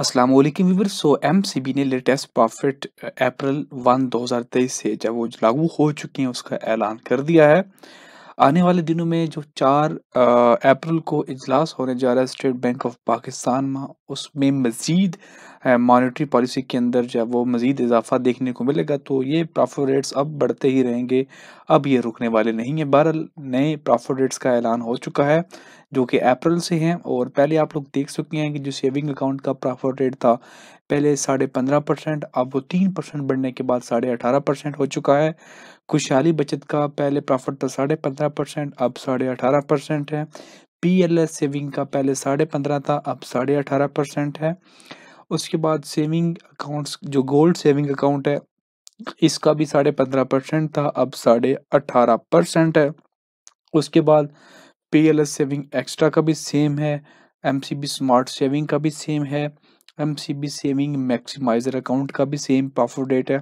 असलम अस्सलाम सो M C B ने लेटेस्ट प्रॉफिट अप्रैल वन 2023 से जब वो लागू हो चुके हैं उसका ऐलान कर दिया है आने वाले दिनों में जो चार अप्रैल uh, को इजलास होने जा रहा है स्टेट बैंक ऑफ पाकिस्तान में उसमें मज़ीद मॉनेटरी uh, पॉलिसी के अंदर जो है वो मज़ीद इजाफा देखने को मिलेगा तो ये प्रॉफिट रेट्स अब बढ़ते ही रहेंगे अब ये रुकने वाले नहीं हैं बहरहाल नए प्रॉफिट रेट्स का ऐलान हो चुका है जो कि अप्रैल से हैं और पहले आप लोग देख चुके हैं कि जो सेविंग अकाउंट का प्रॉफिट रेट था पहले साढ़े पंद्रह परसेंट अब वो तीन परसेंट बढ़ने के बाद साढ़े अठारह परसेंट हो चुका है खुशहाली बचत का पहले प्रॉफिट था साढ़े पंद्रह परसेंट अब साढ़े अठारह परसेंट है पी एल एस सेविंग का पहले साढ़े पंद्रह था अब साढ़े अठारह परसेंट है उसके बाद सेविंग अकाउंट्स जो गोल्ड सेविंग अकाउंट है इसका भी साढ़े पंद्रह परसेंट था अब साढ़े अठारह परसेंट है उसके बाद एस सेविंग एक्स्ट्रा का भी सेम है एम स्मार्ट सेविंग का भी सेम है एम सेविंग मैक्सिमाइजर अकाउंट का भी सेम पासवर्ड डेट है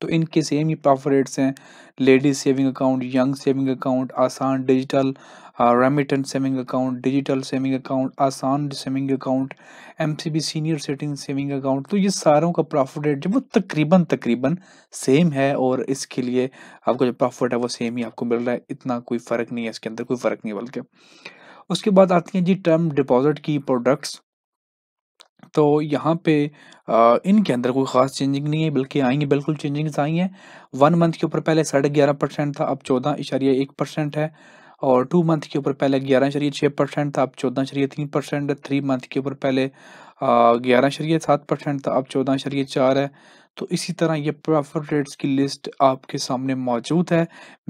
तो इनके सेम ही प्रॉफिट रेट्स हैं ladies saving account young saving account आसान digital remittance saving account digital saving account आसान saving account M senior citizen saving account तो ये सारों का प्रॉफिट रेट जो वो तकरीबन तकरीबन सेम है और इसके लिए आपका जो प्रॉफिट है वो सेम ही आपको मिल रहा है इतना कोई फ़र्क नहीं है इसके अंदर कोई फ़र्क नहीं बल्कि उसके बाद आती हैं जी टर्म डिपॉजिट की प्रोडक्ट्स तो यहाँ पे आ, इनके अंदर कोई ख़ास चेंजिंग नहीं है बल्कि आएंगे बिल्कुल चेंजिंग्स आई हैं वन मंथ के ऊपर पहले साढ़े ग्यारह परसेंट था अब चौदह इशारिया एक परसेंट है और टू मंथ के ऊपर पहले ग्यारह इशारिया छः परसेंट था अब चौदह इशारिया तीन परसेंट थ्री मंथ के ऊपर पहले ग्यारह शरीय सात परसेंट था अब चौदह शरीय चार है तो इसी तरह ये प्रॉफिट रेट्स की लिस्ट आपके सामने मौजूद है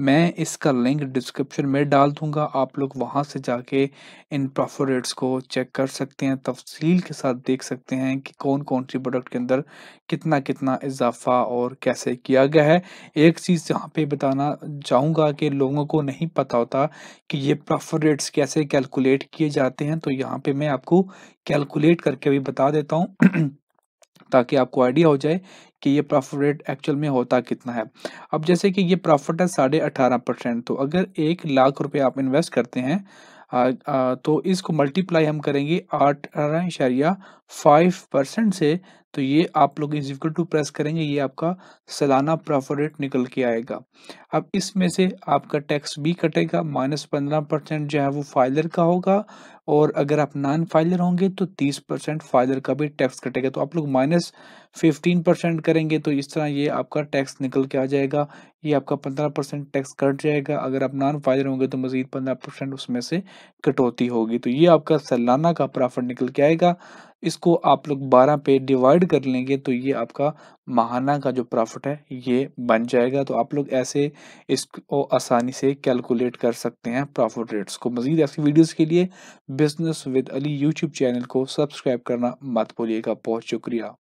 मैं इसका लिंक डिस्क्रिप्शन में डाल दूंगा आप लोग वहां से जाके इन प्रॉफिट रेट्स को चेक कर सकते हैं तफसील के साथ देख सकते हैं कि कौन कौन सी प्रोडक्ट के अंदर कितना कितना इजाफा और कैसे किया गया है एक चीज़ यहाँ पे बताना चाहूँगा कि लोगों को नहीं पता होता कि ये प्रॉफिट रेट्स कैसे कैलकुलेट किए जाते हैं तो यहाँ पर मैं आपको कैलकुलेट करके अभी बता देता हूँ ताकि आपको आइडिया हो जाए कि ये प्रॉफिट रेट एक्चुअल में होता कितना है अब जैसे कि ये प्रॉफिट है साढ़े अठारह परसेंट तो अगर एक लाख रुपए आप इन्वेस्ट करते हैं आ, आ, तो इसको मल्टीप्लाई हम करेंगे आठ इशारिया फाइव परसेंट से तो ये आप लोग इज इक्वल टू प्रेस करेंगे ये आपका सालाना प्रॉफिट रेट निकल के आएगा अब इसमें से आपका टैक्स भी कटेगा माइनस पंद्रह परसेंट जो है वो फाइलर का होगा और अगर आप नॉन फाइलर होंगे तो तीस परसेंट फाइलर का भी टैक्स कटेगा तो आप लोग माइनस फिफ्टीन परसेंट करेंगे तो इस तरह ये आपका टैक्स निकल के आ जाएगा ये आपका पंद्रह परसेंट टैक्स कट जाएगा अगर आप नॉन फाइलर होंगे तो मज़ीद पंद्रह परसेंट उसमें से कटौती होगी तो ये आपका सालाना का प्रॉफिट निकल के आएगा इसको आप लोग 12 पे डिवाइड कर लेंगे तो ये आपका महाना का जो प्रॉफिट है ये बन जाएगा तो आप लोग ऐसे इसको आसानी से कैलकुलेट कर सकते हैं प्रॉफिट रेट्स को मजीद ऐसी वीडियोस के लिए business with Ali YouTube channel को सब्सक्राइब करना मत भूलिएगा बहुत शुक्रिया